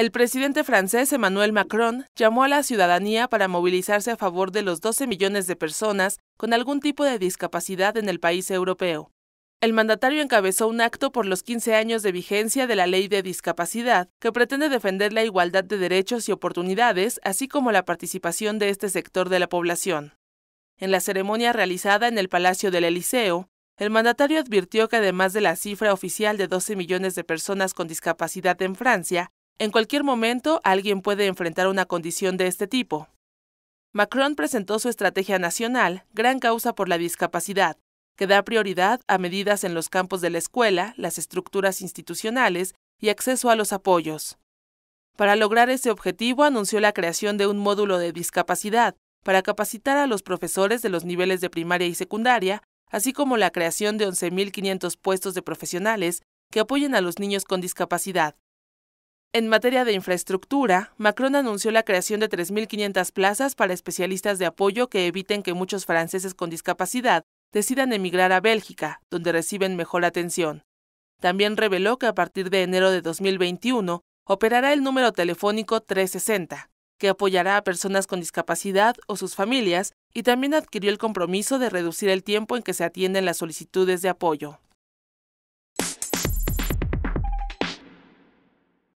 El presidente francés Emmanuel Macron llamó a la ciudadanía para movilizarse a favor de los 12 millones de personas con algún tipo de discapacidad en el país europeo. El mandatario encabezó un acto por los 15 años de vigencia de la Ley de Discapacidad, que pretende defender la igualdad de derechos y oportunidades, así como la participación de este sector de la población. En la ceremonia realizada en el Palacio del Eliseo, el mandatario advirtió que además de la cifra oficial de 12 millones de personas con discapacidad en Francia, en cualquier momento, alguien puede enfrentar una condición de este tipo. Macron presentó su estrategia nacional, Gran Causa por la Discapacidad, que da prioridad a medidas en los campos de la escuela, las estructuras institucionales y acceso a los apoyos. Para lograr ese objetivo anunció la creación de un módulo de discapacidad para capacitar a los profesores de los niveles de primaria y secundaria, así como la creación de 11.500 puestos de profesionales que apoyen a los niños con discapacidad. En materia de infraestructura, Macron anunció la creación de 3.500 plazas para especialistas de apoyo que eviten que muchos franceses con discapacidad decidan emigrar a Bélgica, donde reciben mejor atención. También reveló que a partir de enero de 2021 operará el número telefónico 360, que apoyará a personas con discapacidad o sus familias, y también adquirió el compromiso de reducir el tiempo en que se atienden las solicitudes de apoyo.